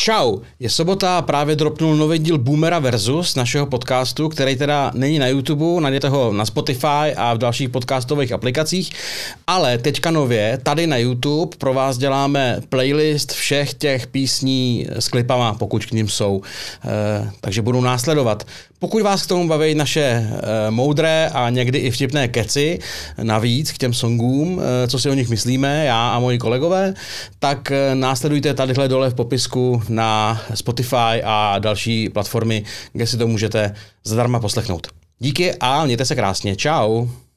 Čau, je sobota a právě dropnul nový díl Boomera versus našeho podcastu, který teda není na YouTube, najdete ho na Spotify a v dalších podcastových aplikacích, ale teďka nově tady na YouTube pro vás děláme playlist všech těch písní s klipama, pokud k ním jsou, e, takže budu následovat. Pokud vás k tomu baví naše e, moudré a někdy i vtipné keci, navíc k těm songům, e, co si o nich myslíme, já a moji kolegové, tak e, následujte tadyhle dole v popisku na Spotify a další platformy, kde si to můžete zadarma poslechnout. Díky a mějte se krásně. Ciao.